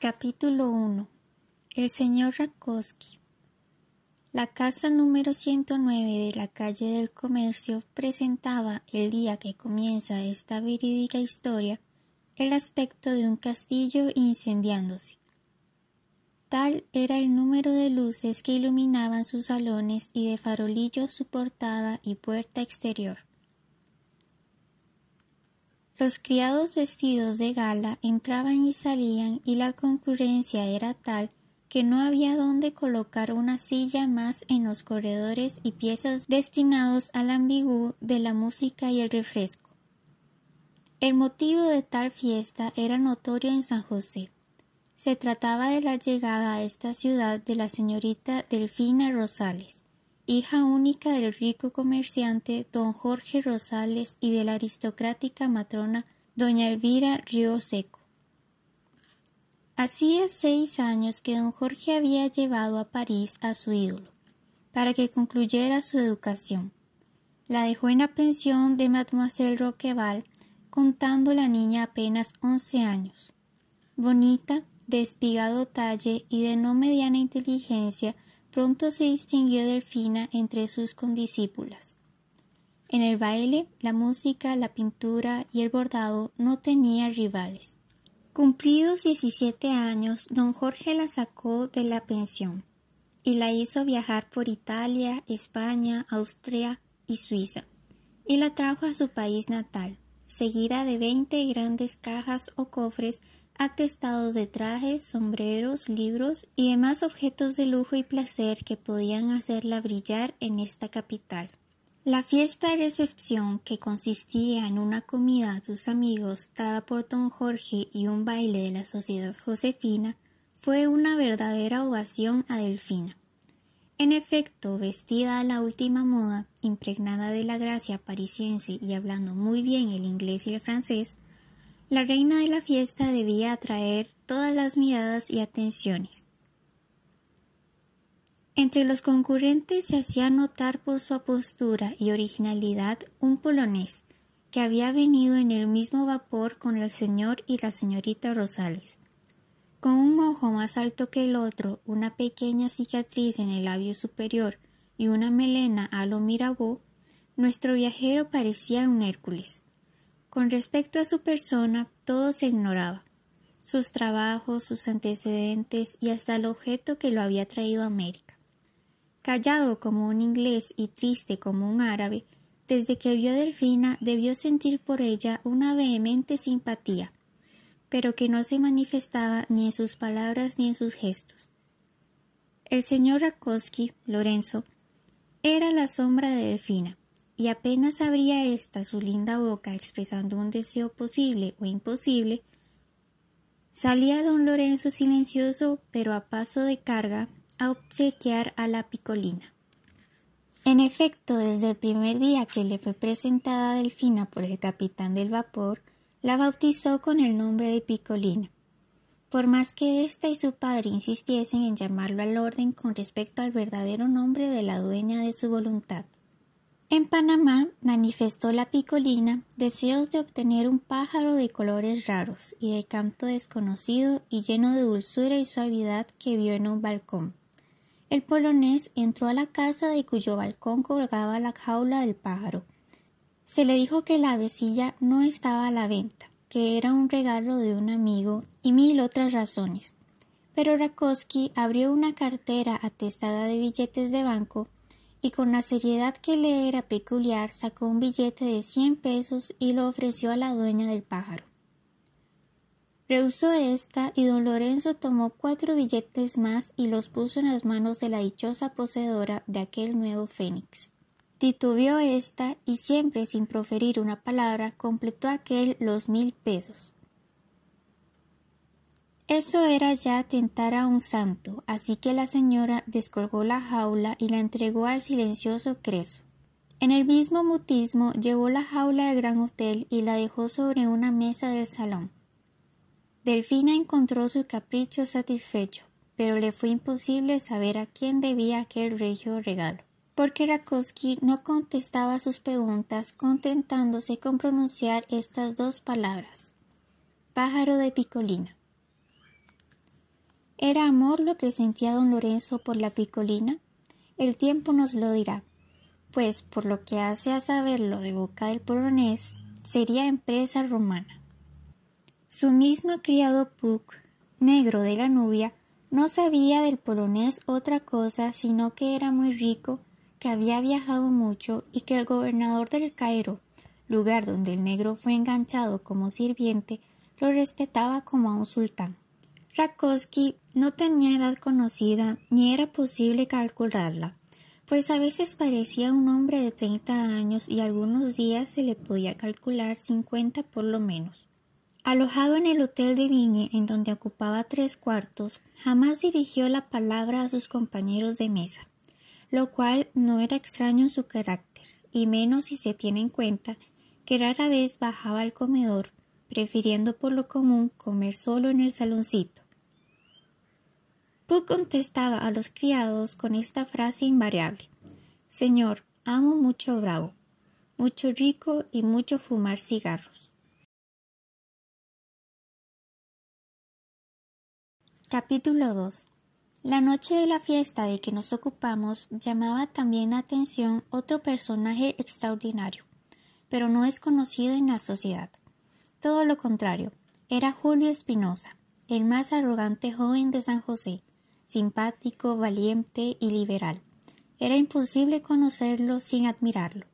Capítulo 1 El señor Rakowski. La casa número 109 de la calle del comercio presentaba, el día que comienza esta verídica historia, el aspecto de un castillo incendiándose. Tal era el número de luces que iluminaban sus salones y de farolillo su portada y puerta exterior. Los criados vestidos de gala entraban y salían y la concurrencia era tal que no había dónde colocar una silla más en los corredores y piezas destinados al ambigú de la música y el refresco. El motivo de tal fiesta era notorio en San José. Se trataba de la llegada a esta ciudad de la señorita Delfina Rosales, hija única del rico comerciante don Jorge Rosales y de la aristocrática matrona doña Elvira Río Seco. Hacía seis años que don Jorge había llevado a París a su ídolo, para que concluyera su educación. La dejó en la pensión de mademoiselle Roqueval, contando la niña apenas once años. Bonita, de espigado talle y de no mediana inteligencia, Pronto se distinguió Delfina entre sus condiscípulas. En el baile, la música, la pintura y el bordado no tenía rivales. Cumplidos 17 años, don Jorge la sacó de la pensión y la hizo viajar por Italia, España, Austria y Suiza, y la trajo a su país natal, seguida de 20 grandes cajas o cofres atestados de trajes, sombreros, libros y demás objetos de lujo y placer que podían hacerla brillar en esta capital. La fiesta de recepción, que consistía en una comida a sus amigos dada por don Jorge y un baile de la sociedad josefina, fue una verdadera ovación a Delfina. En efecto, vestida a la última moda, impregnada de la gracia parisiense y hablando muy bien el inglés y el francés, la reina de la fiesta debía atraer todas las miradas y atenciones. Entre los concurrentes se hacía notar por su postura y originalidad un polonés, que había venido en el mismo vapor con el señor y la señorita Rosales. Con un ojo más alto que el otro, una pequeña cicatriz en el labio superior y una melena a lo Mirabeau, nuestro viajero parecía un Hércules. Con respecto a su persona, todo se ignoraba, sus trabajos, sus antecedentes y hasta el objeto que lo había traído a América. Callado como un inglés y triste como un árabe, desde que vio a Delfina debió sentir por ella una vehemente simpatía, pero que no se manifestaba ni en sus palabras ni en sus gestos. El señor Rakowski, Lorenzo, era la sombra de Delfina, y apenas abría ésta su linda boca expresando un deseo posible o imposible, salía don Lorenzo silencioso pero a paso de carga a obsequiar a la picolina. En efecto, desde el primer día que le fue presentada Delfina por el capitán del vapor, la bautizó con el nombre de Picolina. Por más que ésta y su padre insistiesen en llamarlo al orden con respecto al verdadero nombre de la dueña de su voluntad, en Panamá manifestó la picolina deseos de obtener un pájaro de colores raros y de canto desconocido y lleno de dulzura y suavidad que vio en un balcón. El polonés entró a la casa de cuyo balcón colgaba la jaula del pájaro. Se le dijo que la avecilla no estaba a la venta, que era un regalo de un amigo y mil otras razones. Pero Rakowski abrió una cartera atestada de billetes de banco y con la seriedad que le era peculiar sacó un billete de cien pesos y lo ofreció a la dueña del pájaro. Rehusó ésta y don Lorenzo tomó cuatro billetes más y los puso en las manos de la dichosa poseedora de aquel nuevo fénix. Titubió ésta y siempre sin proferir una palabra completó aquel los mil pesos. Eso era ya tentar a un santo, así que la señora descolgó la jaula y la entregó al silencioso Creso. En el mismo mutismo llevó la jaula al gran hotel y la dejó sobre una mesa del salón. Delfina encontró su capricho satisfecho, pero le fue imposible saber a quién debía aquel regio regalo, porque Rakowski no contestaba sus preguntas contentándose con pronunciar estas dos palabras pájaro de picolina. ¿Era amor lo que sentía don Lorenzo por la picolina? El tiempo nos lo dirá, pues por lo que hace a saberlo de boca del polonés, sería empresa romana. Su mismo criado Puck, negro de la nubia, no sabía del polonés otra cosa sino que era muy rico, que había viajado mucho y que el gobernador del Cairo, lugar donde el negro fue enganchado como sirviente, lo respetaba como a un sultán. Rakowski no tenía edad conocida ni era posible calcularla, pues a veces parecía un hombre de 30 años y algunos días se le podía calcular 50 por lo menos. Alojado en el hotel de Viñe, en donde ocupaba tres cuartos, jamás dirigió la palabra a sus compañeros de mesa, lo cual no era extraño en su carácter, y menos si se tiene en cuenta que rara vez bajaba al comedor, prefiriendo por lo común comer solo en el saloncito Puck contestaba a los criados con esta frase invariable. Señor, amo mucho bravo, mucho rico y mucho fumar cigarros. Capítulo 2. La noche de la fiesta de que nos ocupamos llamaba también la atención otro personaje extraordinario, pero no es conocido en la sociedad. Todo lo contrario, era Julio Espinosa, el más arrogante joven de San José, simpático, valiente y liberal. Era imposible conocerlo sin admirarlo.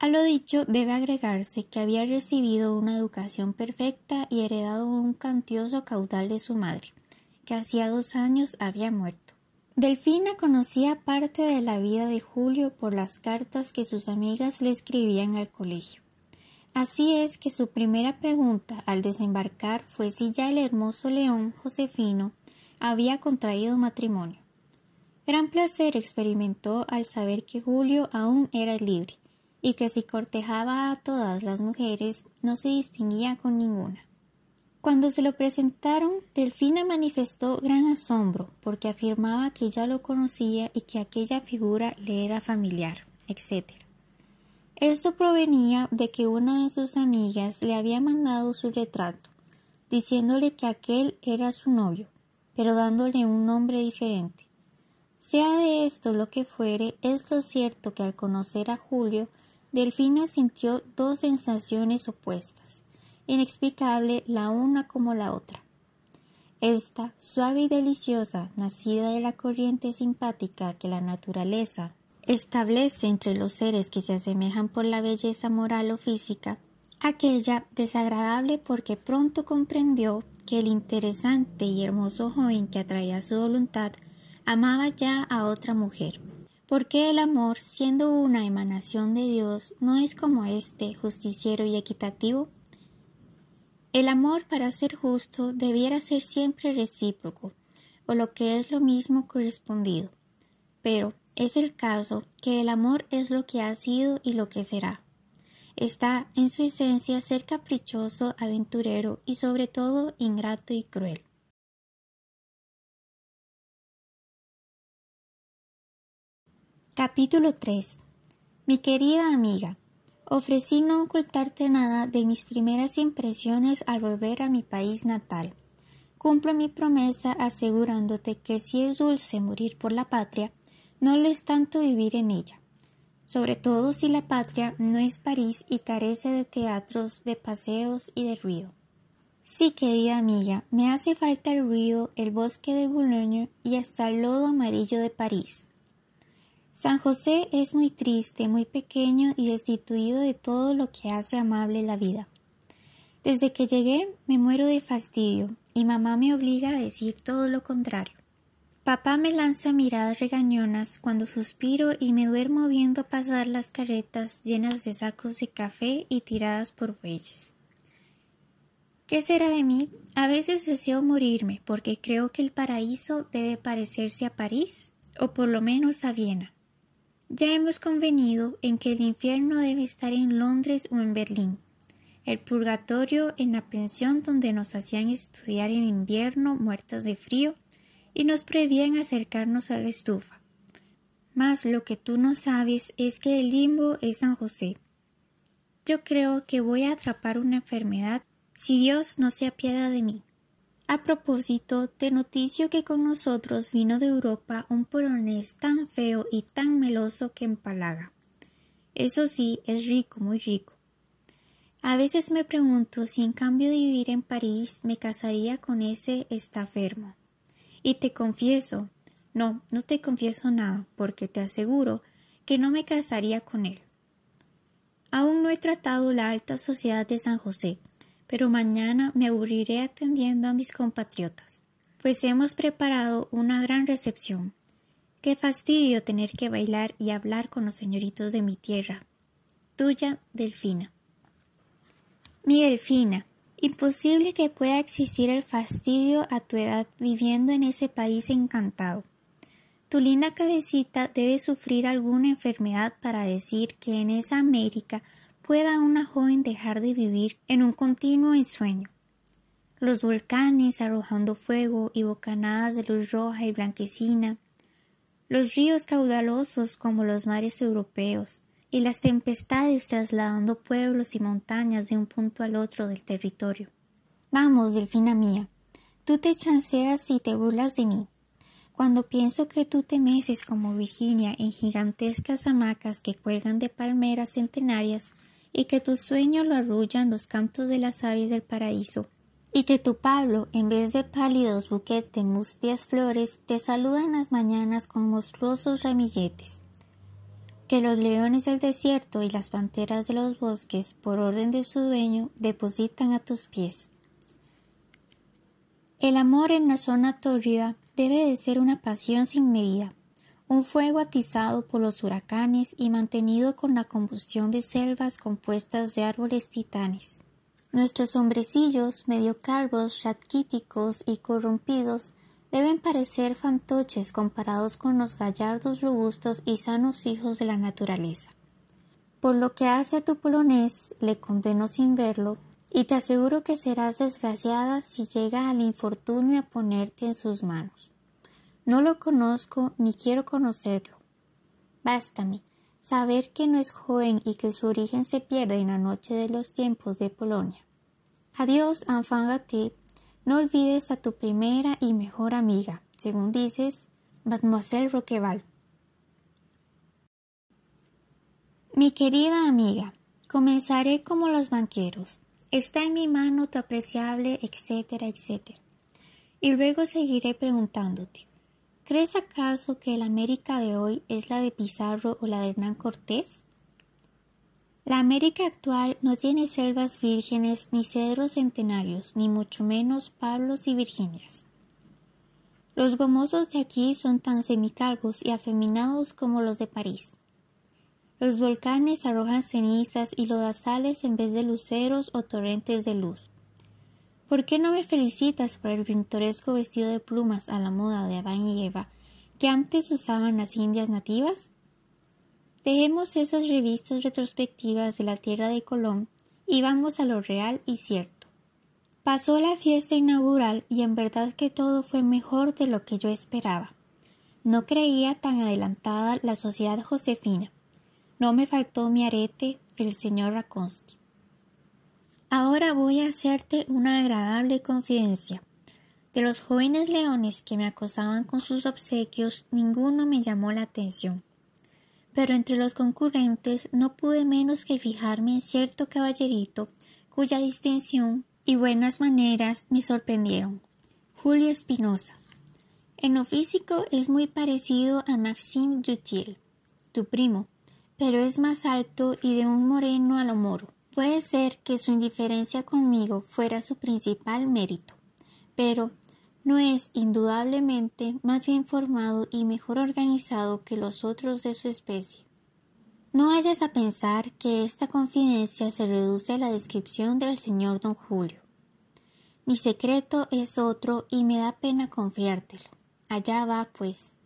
A lo dicho debe agregarse que había recibido una educación perfecta y heredado un cantioso caudal de su madre, que hacía dos años había muerto. Delfina conocía parte de la vida de Julio por las cartas que sus amigas le escribían al colegio. Así es que su primera pregunta al desembarcar fue si ya el hermoso león Josefino había contraído matrimonio. Gran placer experimentó al saber que Julio aún era libre y que si cortejaba a todas las mujeres no se distinguía con ninguna. Cuando se lo presentaron, Delfina manifestó gran asombro porque afirmaba que ya lo conocía y que aquella figura le era familiar, etc. Esto provenía de que una de sus amigas le había mandado su retrato, diciéndole que aquel era su novio, pero dándole un nombre diferente. Sea de esto lo que fuere, es lo cierto que al conocer a Julio, Delfina sintió dos sensaciones opuestas, inexplicable la una como la otra. Esta, suave y deliciosa, nacida de la corriente simpática que la naturaleza establece entre los seres que se asemejan por la belleza moral o física, aquella desagradable porque pronto comprendió que el interesante y hermoso joven que atraía su voluntad amaba ya a otra mujer. ¿Por qué el amor, siendo una emanación de Dios, no es como este, justiciero y equitativo? El amor, para ser justo, debiera ser siempre recíproco, o lo que es lo mismo correspondido. Pero es el caso que el amor es lo que ha sido y lo que será está en su esencia ser caprichoso, aventurero y sobre todo ingrato y cruel. Capítulo 3 Mi querida amiga, ofrecí no ocultarte nada de mis primeras impresiones al volver a mi país natal. Cumplo mi promesa asegurándote que si es dulce morir por la patria, no lo es tanto vivir en ella sobre todo si la patria no es París y carece de teatros, de paseos y de ruido. Sí, querida amiga, me hace falta el ruido, el bosque de Boulogne y hasta el lodo amarillo de París. San José es muy triste, muy pequeño y destituido de todo lo que hace amable la vida. Desde que llegué me muero de fastidio y mamá me obliga a decir todo lo contrario. Papá me lanza miradas regañonas cuando suspiro y me duermo viendo pasar las carretas llenas de sacos de café y tiradas por bueyes. ¿Qué será de mí? A veces deseo morirme porque creo que el paraíso debe parecerse a París o por lo menos a Viena. Ya hemos convenido en que el infierno debe estar en Londres o en Berlín, el purgatorio en la pensión donde nos hacían estudiar en invierno muertas de frío y nos prevían acercarnos a la estufa. Mas lo que tú no sabes es que el limbo es San José. Yo creo que voy a atrapar una enfermedad si Dios no se apiada de mí. A propósito, te noticio que con nosotros vino de Europa un polonés tan feo y tan meloso que empalaga. Eso sí, es rico, muy rico. A veces me pregunto si en cambio de vivir en París me casaría con ese estafermo. Y te confieso, no, no te confieso nada, porque te aseguro que no me casaría con él. Aún no he tratado la alta sociedad de San José, pero mañana me aburriré atendiendo a mis compatriotas, pues hemos preparado una gran recepción. Qué fastidio tener que bailar y hablar con los señoritos de mi tierra. Tuya, Delfina. Mi Delfina, Imposible que pueda existir el fastidio a tu edad viviendo en ese país encantado. Tu linda cabecita debe sufrir alguna enfermedad para decir que en esa América pueda una joven dejar de vivir en un continuo ensueño. Los volcanes arrojando fuego y bocanadas de luz roja y blanquecina, los ríos caudalosos como los mares europeos, y las tempestades trasladando pueblos y montañas de un punto al otro del territorio. Vamos, delfina mía, tú te chanceas y te burlas de mí. Cuando pienso que tú te meces como Virginia en gigantescas hamacas que cuelgan de palmeras centenarias y que tu sueño lo arrullan los cantos de las aves del paraíso, y que tu Pablo, en vez de pálidos buquetes, mustias flores, te saluda en las mañanas con monstruosos ramilletes que los leones del desierto y las panteras de los bosques, por orden de su dueño, depositan a tus pies. El amor en la zona tórrida debe de ser una pasión sin medida, un fuego atizado por los huracanes y mantenido con la combustión de selvas compuestas de árboles titanes. Nuestros hombrecillos, medio calvos, ratquíticos y corrompidos, deben parecer fantoches comparados con los gallardos, robustos y sanos hijos de la naturaleza. Por lo que hace a tu polonés, le condeno sin verlo, y te aseguro que serás desgraciada si llega al infortunio a ponerte en sus manos. No lo conozco ni quiero conocerlo. Bástame saber que no es joven y que su origen se pierde en la noche de los tiempos de Polonia. Adiós, enfant no olvides a tu primera y mejor amiga, según dices, Mademoiselle Roqueval. Mi querida amiga, comenzaré como los banqueros. Está en mi mano tu apreciable, etcétera, etcétera. Y luego seguiré preguntándote. ¿Crees acaso que la América de hoy es la de Pizarro o la de Hernán Cortés? La América actual no tiene selvas vírgenes ni cedros centenarios, ni mucho menos pablos y virginias. Los gomosos de aquí son tan semicalvos y afeminados como los de París. Los volcanes arrojan cenizas y lodazales en vez de luceros o torrentes de luz. ¿Por qué no me felicitas por el pintoresco vestido de plumas a la moda de Adán y Eva que antes usaban las indias nativas? Dejemos esas revistas retrospectivas de la tierra de Colón y vamos a lo real y cierto. Pasó la fiesta inaugural y en verdad que todo fue mejor de lo que yo esperaba. No creía tan adelantada la sociedad josefina. No me faltó mi arete, el señor Rakonsky. Ahora voy a hacerte una agradable confidencia. De los jóvenes leones que me acosaban con sus obsequios, ninguno me llamó la atención pero entre los concurrentes no pude menos que fijarme en cierto caballerito cuya distinción y buenas maneras me sorprendieron. Julio Espinosa. En lo físico es muy parecido a Maxime Dutiel, tu primo, pero es más alto y de un moreno a lo moro. Puede ser que su indiferencia conmigo fuera su principal mérito, pero no es indudablemente más bien formado y mejor organizado que los otros de su especie. No hayas a pensar que esta confidencia se reduce a la descripción del señor don Julio. Mi secreto es otro y me da pena confiártelo. Allá va, pues.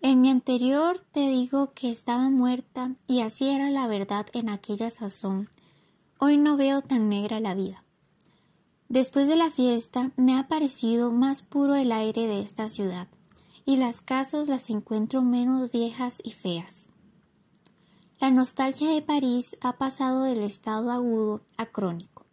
En mi anterior te digo que estaba muerta y así era la verdad en aquella sazón. Hoy no veo tan negra la vida. Después de la fiesta me ha parecido más puro el aire de esta ciudad, y las casas las encuentro menos viejas y feas. La nostalgia de París ha pasado del estado agudo a crónico.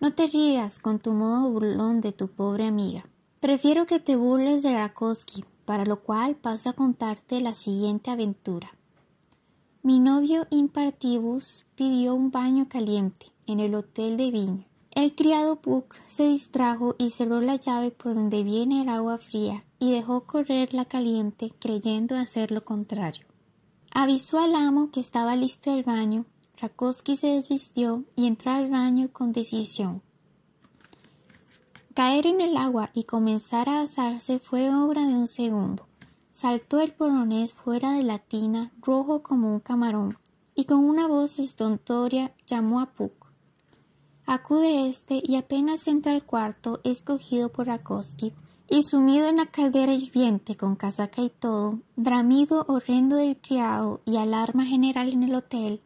No te rías con tu modo burlón de tu pobre amiga. Prefiero que te burles de Rakowski, para lo cual paso a contarte la siguiente aventura. Mi novio Impartibus pidió un baño caliente en el Hotel de Viño el criado Puck se distrajo y cerró la llave por donde viene el agua fría y dejó correr la caliente creyendo hacer lo contrario. Avisó al amo que estaba listo el baño. Rakoski se desvistió y entró al baño con decisión. Caer en el agua y comenzar a asarse fue obra de un segundo. Saltó el polonés fuera de la tina, rojo como un camarón, y con una voz estontoria llamó a Puck. Acude este y apenas entra al cuarto escogido por Rakowski y sumido en la caldera hirviente con casaca y todo, dramido horrendo del criado y alarma general en el hotel,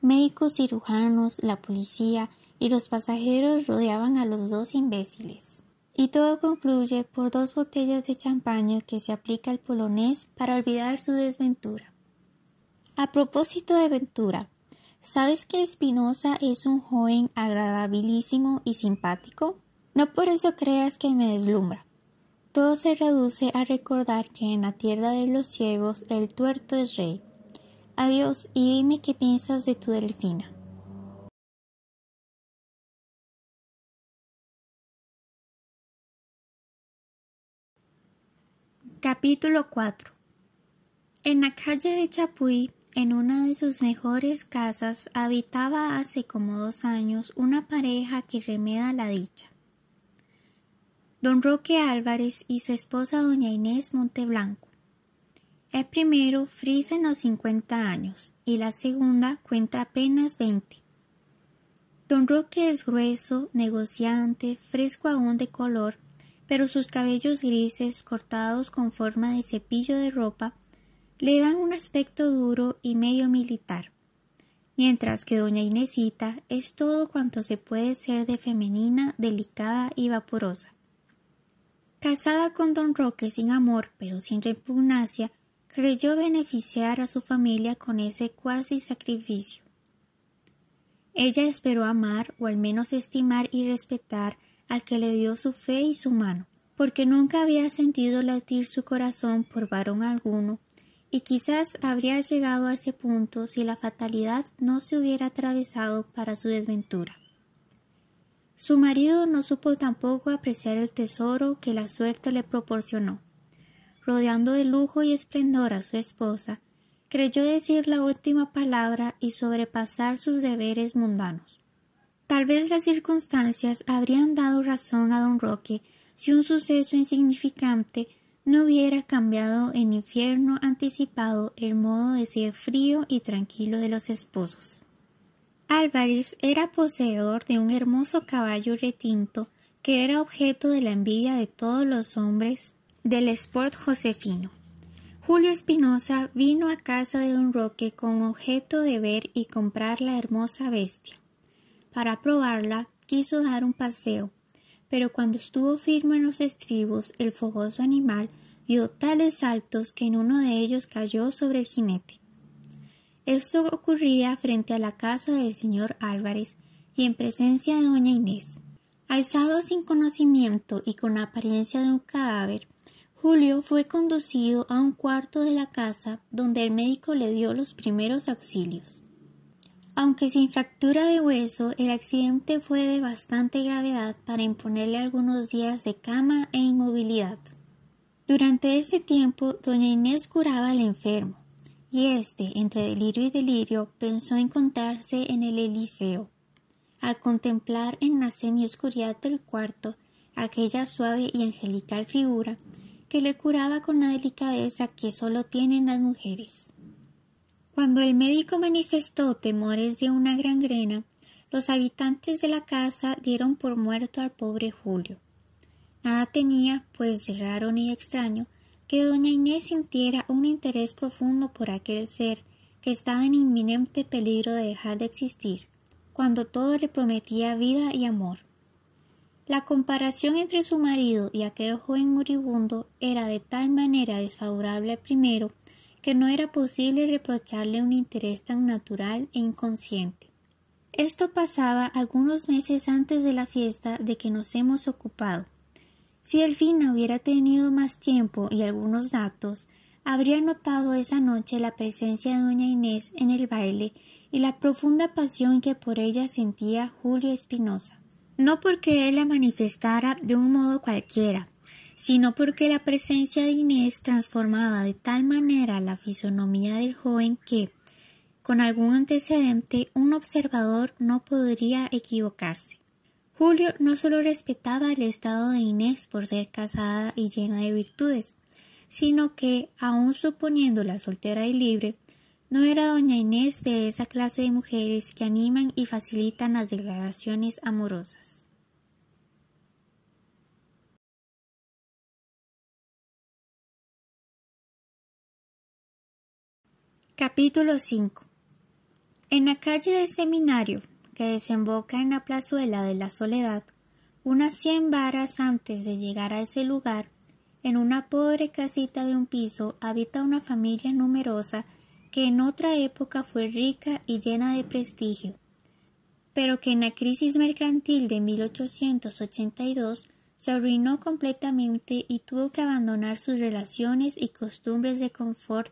médicos cirujanos, la policía y los pasajeros rodeaban a los dos imbéciles. Y todo concluye por dos botellas de champaño que se aplica al polonés para olvidar su desventura. A propósito de ventura, ¿Sabes que Espinosa es un joven agradabilísimo y simpático? No por eso creas que me deslumbra. Todo se reduce a recordar que en la tierra de los ciegos el tuerto es rey. Adiós y dime qué piensas de tu delfina. Capítulo 4 En la calle de Chapuy en una de sus mejores casas habitaba hace como dos años una pareja que remeda la dicha. Don Roque Álvarez y su esposa doña Inés Monteblanco. El primero frisa en los 50 años y la segunda cuenta apenas 20. Don Roque es grueso, negociante, fresco aún de color, pero sus cabellos grises cortados con forma de cepillo de ropa le dan un aspecto duro y medio militar, mientras que doña Inesita es todo cuanto se puede ser de femenina, delicada y vaporosa. Casada con don Roque sin amor pero sin repugnancia, creyó beneficiar a su familia con ese cuasi sacrificio. Ella esperó amar o al menos estimar y respetar al que le dio su fe y su mano, porque nunca había sentido latir su corazón por varón alguno y quizás habría llegado a ese punto si la fatalidad no se hubiera atravesado para su desventura. Su marido no supo tampoco apreciar el tesoro que la suerte le proporcionó. Rodeando de lujo y esplendor a su esposa, creyó decir la última palabra y sobrepasar sus deberes mundanos. Tal vez las circunstancias habrían dado razón a don Roque si un suceso insignificante no hubiera cambiado en infierno anticipado el modo de ser frío y tranquilo de los esposos. Álvarez era poseedor de un hermoso caballo retinto que era objeto de la envidia de todos los hombres del sport josefino. Julio Espinosa vino a casa de un Roque con objeto de ver y comprar la hermosa bestia. Para probarla, quiso dar un paseo, pero cuando estuvo firme en los estribos el fogoso animal dio tales saltos que en uno de ellos cayó sobre el jinete. Esto ocurría frente a la casa del señor Álvarez y en presencia de doña Inés. Alzado sin conocimiento y con la apariencia de un cadáver, Julio fue conducido a un cuarto de la casa donde el médico le dio los primeros auxilios. Aunque sin fractura de hueso, el accidente fue de bastante gravedad para imponerle algunos días de cama e inmovilidad. Durante ese tiempo, doña Inés curaba al enfermo, y éste, entre delirio y delirio, pensó encontrarse en el Eliseo. Al contemplar en la semioscuridad del cuarto aquella suave y angelical figura que le curaba con la delicadeza que solo tienen las mujeres. Cuando el médico manifestó temores de una gran grena, los habitantes de la casa dieron por muerto al pobre Julio. Nada tenía, pues raro ni extraño, que doña Inés sintiera un interés profundo por aquel ser que estaba en inminente peligro de dejar de existir, cuando todo le prometía vida y amor. La comparación entre su marido y aquel joven moribundo era de tal manera desfavorable al primero que no era posible reprocharle un interés tan natural e inconsciente. Esto pasaba algunos meses antes de la fiesta de que nos hemos ocupado. Si Delfina hubiera tenido más tiempo y algunos datos, habría notado esa noche la presencia de doña Inés en el baile y la profunda pasión que por ella sentía Julio Espinosa. No porque él la manifestara de un modo cualquiera, sino porque la presencia de Inés transformaba de tal manera la fisonomía del joven que, con algún antecedente, un observador no podría equivocarse. Julio no solo respetaba el estado de Inés por ser casada y llena de virtudes, sino que, aun suponiéndola soltera y libre, no era doña Inés de esa clase de mujeres que animan y facilitan las declaraciones amorosas. Capítulo 5 En la calle del seminario, que desemboca en la plazuela de la Soledad, unas cien varas antes de llegar a ese lugar, en una pobre casita de un piso habita una familia numerosa que en otra época fue rica y llena de prestigio, pero que en la crisis mercantil de 1882 se arruinó completamente y tuvo que abandonar sus relaciones y costumbres de confort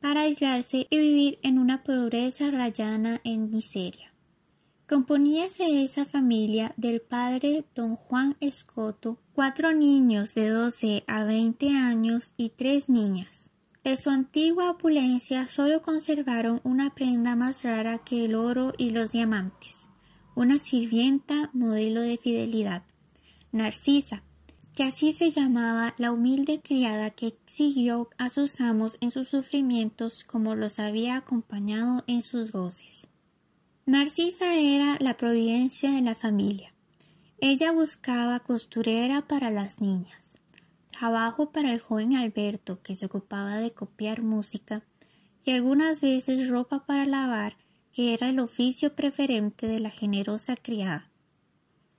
para aislarse y vivir en una pobreza rayana en miseria. Componíase esa familia del padre don Juan Escoto, cuatro niños de 12 a 20 años y tres niñas. De su antigua opulencia solo conservaron una prenda más rara que el oro y los diamantes, una sirvienta modelo de fidelidad, Narcisa, que así se llamaba la humilde criada que siguió a sus amos en sus sufrimientos como los había acompañado en sus goces. Narcisa era la providencia de la familia. Ella buscaba costurera para las niñas, trabajo para el joven Alberto, que se ocupaba de copiar música, y algunas veces ropa para lavar, que era el oficio preferente de la generosa criada.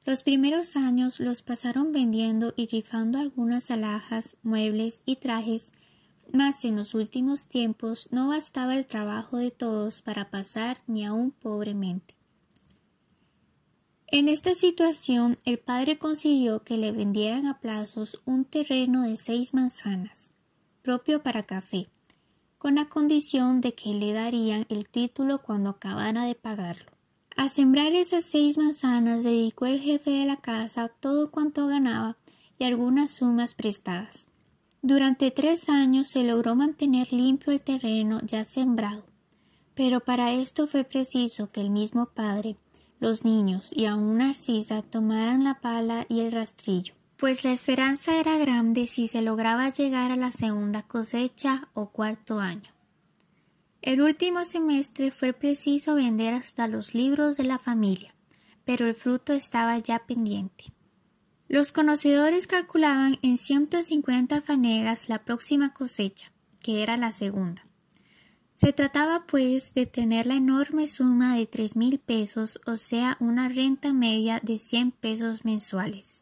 Los primeros años los pasaron vendiendo y rifando algunas alhajas, muebles y trajes, mas en los últimos tiempos no bastaba el trabajo de todos para pasar ni aun pobremente. En esta situación el padre consiguió que le vendieran a plazos un terreno de seis manzanas, propio para café, con la condición de que le darían el título cuando acabara de pagarlo. A sembrar esas seis manzanas dedicó el jefe de la casa todo cuanto ganaba y algunas sumas prestadas. Durante tres años se logró mantener limpio el terreno ya sembrado, pero para esto fue preciso que el mismo padre, los niños y aún Narcisa tomaran la pala y el rastrillo, pues la esperanza era grande si se lograba llegar a la segunda cosecha o cuarto año. El último semestre fue preciso vender hasta los libros de la familia, pero el fruto estaba ya pendiente. Los conocedores calculaban en 150 fanegas la próxima cosecha, que era la segunda. Se trataba, pues, de tener la enorme suma de tres mil pesos, o sea, una renta media de 100 pesos mensuales.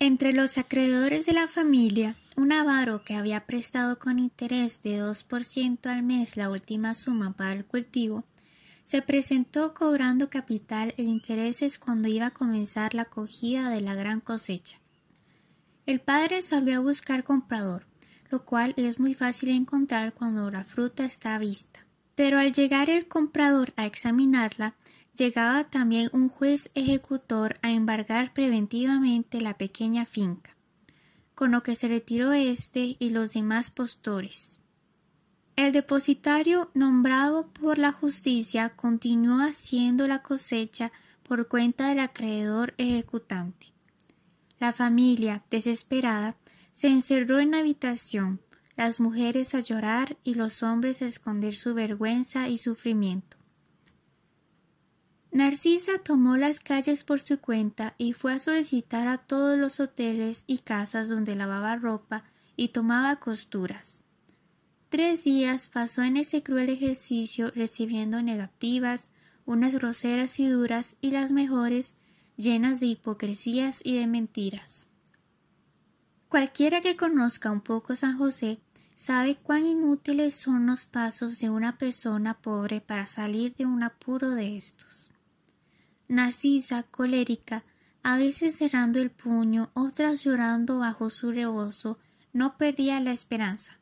Entre los acreedores de la familia, un avaro que había prestado con interés de 2% al mes la última suma para el cultivo, se presentó cobrando capital e intereses cuando iba a comenzar la acogida de la gran cosecha. El padre salió a buscar comprador, lo cual es muy fácil encontrar cuando la fruta está a vista. Pero al llegar el comprador a examinarla, llegaba también un juez ejecutor a embargar preventivamente la pequeña finca con lo que se retiró este y los demás postores. El depositario nombrado por la justicia continuó haciendo la cosecha por cuenta del acreedor ejecutante. La familia, desesperada, se encerró en la habitación, las mujeres a llorar y los hombres a esconder su vergüenza y sufrimiento. Narcisa tomó las calles por su cuenta y fue a solicitar a todos los hoteles y casas donde lavaba ropa y tomaba costuras. Tres días pasó en ese cruel ejercicio recibiendo negativas, unas groseras y duras y las mejores llenas de hipocresías y de mentiras. Cualquiera que conozca un poco San José sabe cuán inútiles son los pasos de una persona pobre para salir de un apuro de estos. Narcisa, colérica, a veces cerrando el puño, otras llorando bajo su rebozo, no perdía la esperanza.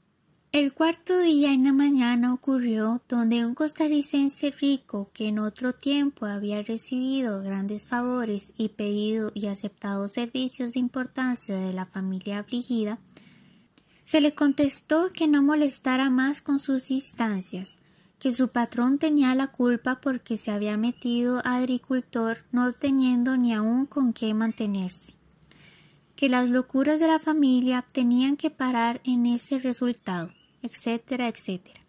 El cuarto día en la mañana ocurrió donde un costarricense rico que en otro tiempo había recibido grandes favores y pedido y aceptado servicios de importancia de la familia afligida, se le contestó que no molestara más con sus instancias, que su patrón tenía la culpa porque se había metido a agricultor no teniendo ni aún con qué mantenerse, que las locuras de la familia tenían que parar en ese resultado, etcétera, etcétera,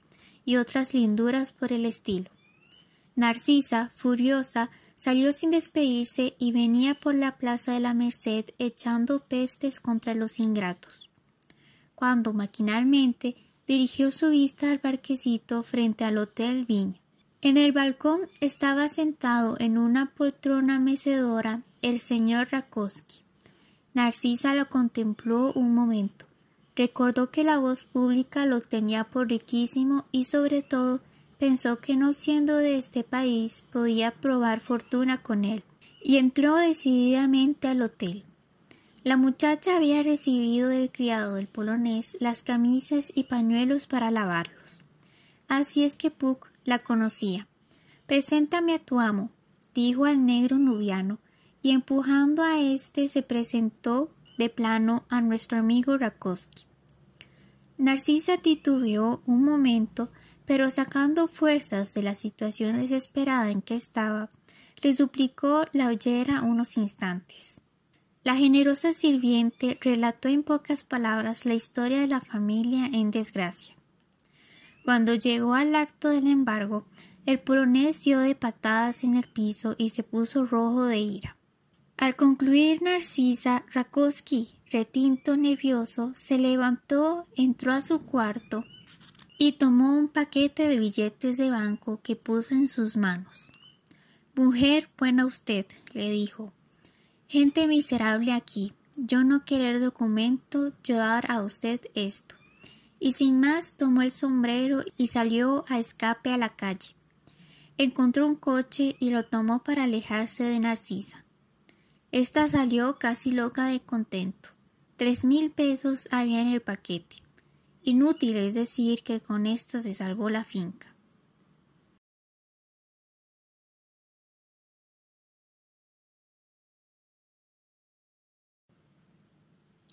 y otras linduras por el estilo. Narcisa, furiosa, salió sin despedirse y venía por la plaza de la Merced echando pestes contra los ingratos. Cuando maquinalmente dirigió su vista al barquecito frente al Hotel Viña. En el balcón estaba sentado en una poltrona mecedora el señor Rakowski. Narcisa lo contempló un momento. Recordó que la voz pública lo tenía por riquísimo y sobre todo pensó que no siendo de este país podía probar fortuna con él, y entró decididamente al hotel. La muchacha había recibido del criado del polonés las camisas y pañuelos para lavarlos. Así es que Puck la conocía. Preséntame a tu amo, dijo al negro nubiano, y empujando a éste se presentó de plano a nuestro amigo Rakowski. Narcisa titubeó un momento, pero sacando fuerzas de la situación desesperada en que estaba, le suplicó la oyera unos instantes. La generosa sirviente relató en pocas palabras la historia de la familia en desgracia. Cuando llegó al acto del embargo, el polonés dio de patadas en el piso y se puso rojo de ira. Al concluir Narcisa, Rakowski, retinto nervioso, se levantó, entró a su cuarto y tomó un paquete de billetes de banco que puso en sus manos. Mujer buena usted, le dijo, Gente miserable aquí, yo no querer documento, yo dar a usted esto. Y sin más tomó el sombrero y salió a escape a la calle. Encontró un coche y lo tomó para alejarse de Narcisa. Esta salió casi loca de contento. Tres mil pesos había en el paquete. Inútil es decir que con esto se salvó la finca.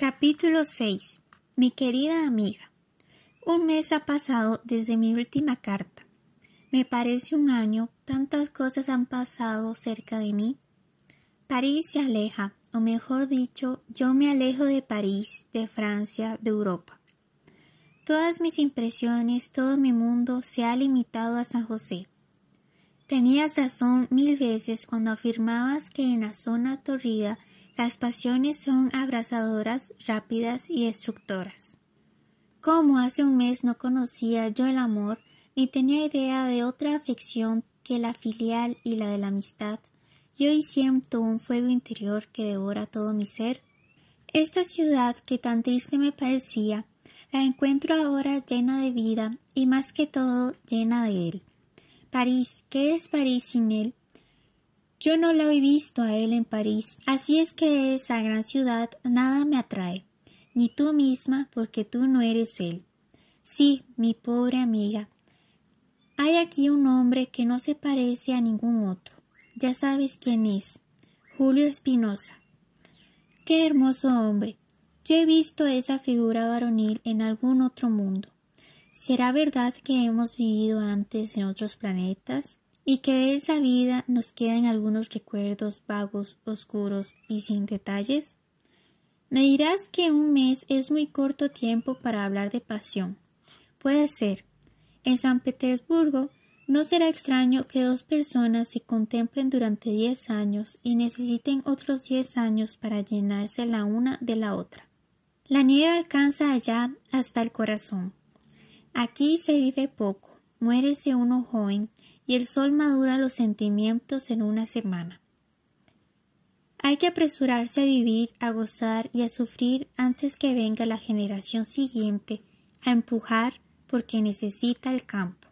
Capítulo 6. Mi querida amiga. Un mes ha pasado desde mi última carta. Me parece un año, tantas cosas han pasado cerca de mí. París se aleja, o mejor dicho, yo me alejo de París, de Francia, de Europa. Todas mis impresiones, todo mi mundo se ha limitado a San José. Tenías razón mil veces cuando afirmabas que en la zona torrida las pasiones son abrazadoras, rápidas y destructoras. Como hace un mes no conocía yo el amor, ni tenía idea de otra afección que la filial y la de la amistad, y hoy siento un fuego interior que devora todo mi ser. Esta ciudad que tan triste me parecía, la encuentro ahora llena de vida y más que todo llena de él. París, ¿qué es París sin él? Yo no la he visto a él en París, así es que de esa gran ciudad nada me atrae, ni tú misma, porque tú no eres él. Sí, mi pobre amiga, hay aquí un hombre que no se parece a ningún otro. Ya sabes quién es. Julio Espinosa. Qué hermoso hombre. Yo he visto esa figura varonil en algún otro mundo. ¿Será verdad que hemos vivido antes en otros planetas? y que de esa vida nos quedan algunos recuerdos vagos, oscuros y sin detalles? Me dirás que un mes es muy corto tiempo para hablar de pasión. Puede ser. En San Petersburgo no será extraño que dos personas se contemplen durante diez años y necesiten otros diez años para llenarse la una de la otra. La nieve alcanza allá hasta el corazón. Aquí se vive poco, muérese uno joven el sol madura los sentimientos en una semana. Hay que apresurarse a vivir, a gozar y a sufrir antes que venga la generación siguiente a empujar porque necesita el campo.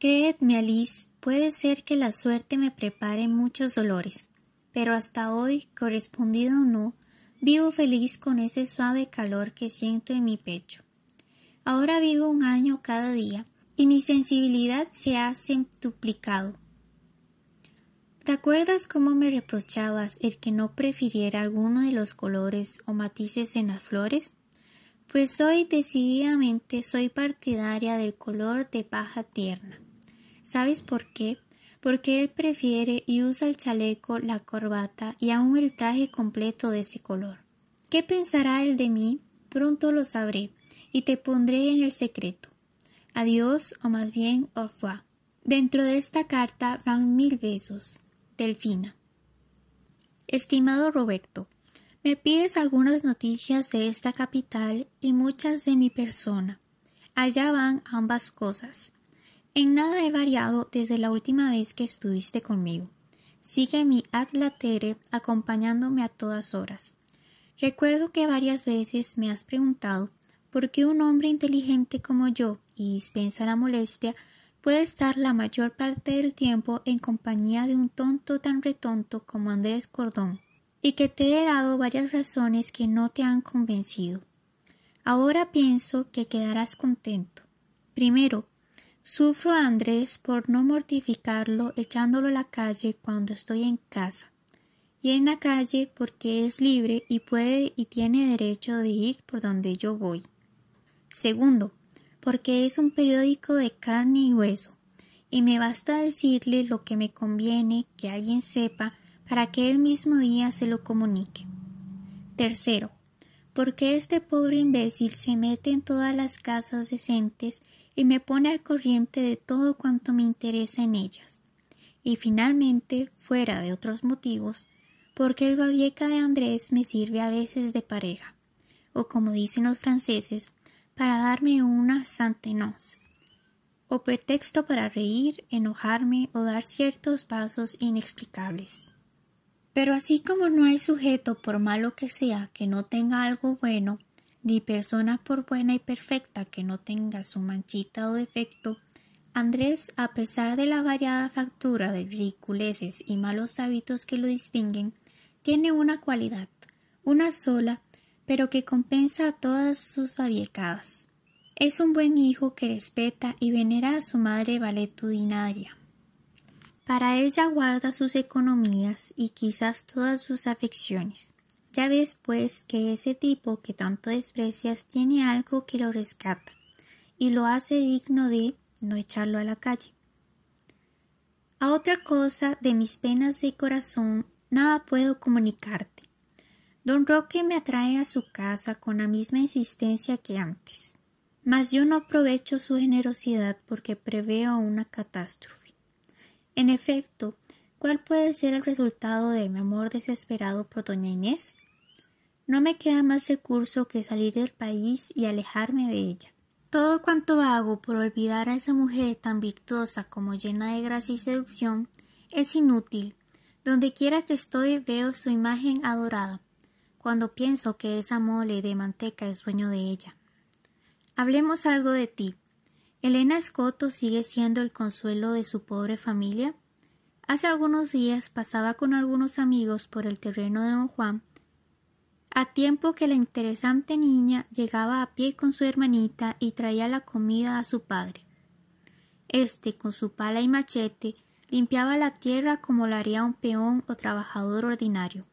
Creedme, Alice, puede ser que la suerte me prepare muchos dolores, pero hasta hoy, correspondido o no, vivo feliz con ese suave calor que siento en mi pecho. Ahora vivo un año cada día y mi sensibilidad se ha centuplicado. ¿Te acuerdas cómo me reprochabas el que no prefiriera alguno de los colores o matices en las flores? Pues hoy decididamente soy partidaria del color de paja tierna. ¿Sabes por qué? Porque él prefiere y usa el chaleco, la corbata y aún el traje completo de ese color. ¿Qué pensará él de mí? Pronto lo sabré y te pondré en el secreto. Adiós o más bien au revoir. Dentro de esta carta van mil besos. Delfina. Estimado Roberto, me pides algunas noticias de esta capital y muchas de mi persona. Allá van ambas cosas. En nada he variado desde la última vez que estuviste conmigo. Sigue mi atlatere acompañándome a todas horas. Recuerdo que varias veces me has preguntado porque un hombre inteligente como yo, y dispensa la molestia, puede estar la mayor parte del tiempo en compañía de un tonto tan retonto como Andrés Cordón, y que te he dado varias razones que no te han convencido. Ahora pienso que quedarás contento. Primero, sufro a Andrés por no mortificarlo echándolo a la calle cuando estoy en casa, y en la calle porque es libre y puede y tiene derecho de ir por donde yo voy. Segundo, porque es un periódico de carne y hueso, y me basta decirle lo que me conviene que alguien sepa para que el mismo día se lo comunique. Tercero, porque este pobre imbécil se mete en todas las casas decentes y me pone al corriente de todo cuanto me interesa en ellas. Y finalmente, fuera de otros motivos, porque el babieca de Andrés me sirve a veces de pareja, o como dicen los franceses, para darme una santenoz, o pretexto para reír, enojarme o dar ciertos pasos inexplicables. Pero así como no hay sujeto, por malo que sea, que no tenga algo bueno, ni persona por buena y perfecta que no tenga su manchita o defecto, Andrés, a pesar de la variada factura de ridiculeces y malos hábitos que lo distinguen, tiene una cualidad, una sola, pero que compensa a todas sus babiecadas. Es un buen hijo que respeta y venera a su madre valetudinaria. Para ella guarda sus economías y quizás todas sus afecciones. Ya ves pues que ese tipo que tanto desprecias tiene algo que lo rescata y lo hace digno de no echarlo a la calle. A otra cosa de mis penas de corazón nada puedo comunicarte Don Roque me atrae a su casa con la misma insistencia que antes. Mas yo no aprovecho su generosidad porque preveo una catástrofe. En efecto, ¿cuál puede ser el resultado de mi amor desesperado por doña Inés? No me queda más recurso que salir del país y alejarme de ella. Todo cuanto hago por olvidar a esa mujer tan virtuosa como llena de gracia y seducción es inútil. Donde quiera que estoy veo su imagen adorada cuando pienso que esa mole de manteca es sueño de ella. Hablemos algo de ti. ¿Elena Escoto sigue siendo el consuelo de su pobre familia? Hace algunos días pasaba con algunos amigos por el terreno de don Juan, a tiempo que la interesante niña llegaba a pie con su hermanita y traía la comida a su padre. Este, con su pala y machete, limpiaba la tierra como lo haría un peón o trabajador ordinario.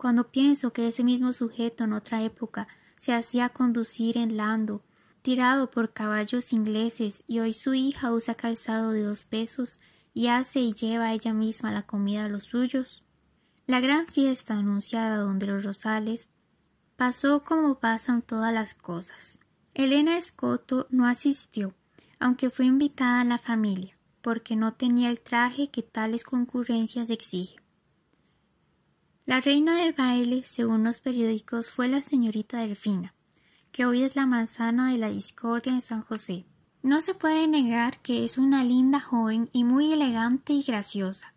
Cuando pienso que ese mismo sujeto en otra época se hacía conducir en Lando, tirado por caballos ingleses, y hoy su hija usa calzado de dos pesos y hace y lleva ella misma la comida a los suyos. La gran fiesta anunciada donde los rosales pasó como pasan todas las cosas. Elena Escoto no asistió, aunque fue invitada a la familia, porque no tenía el traje que tales concurrencias exigen. La reina del baile, según los periódicos, fue la señorita Delfina, que hoy es la manzana de la discordia en San José. No se puede negar que es una linda joven y muy elegante y graciosa.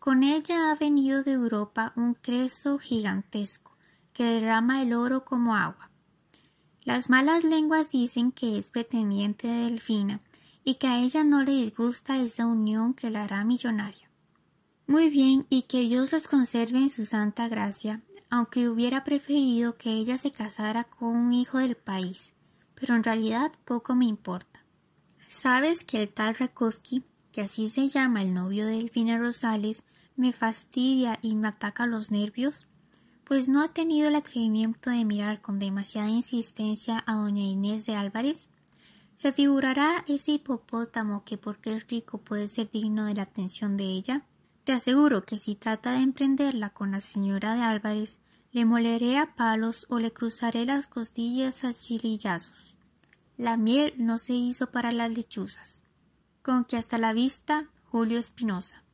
Con ella ha venido de Europa un creso gigantesco que derrama el oro como agua. Las malas lenguas dicen que es pretendiente de Delfina y que a ella no le disgusta esa unión que la hará millonaria. Muy bien, y que Dios los conserve en su santa gracia, aunque hubiera preferido que ella se casara con un hijo del país, pero en realidad poco me importa. Sabes que el tal Rakoski, que así se llama el novio de Delfina Rosales, me fastidia y me ataca los nervios? Pues no ha tenido el atrevimiento de mirar con demasiada insistencia a doña Inés de Álvarez. ¿Se figurará ese hipopótamo que porque es rico puede ser digno de la atención de ella? Te aseguro que si trata de emprenderla con la señora de Álvarez, le moleré a palos o le cruzaré las costillas a chilillazos. La miel no se hizo para las lechuzas. Con que hasta la vista, Julio Espinosa.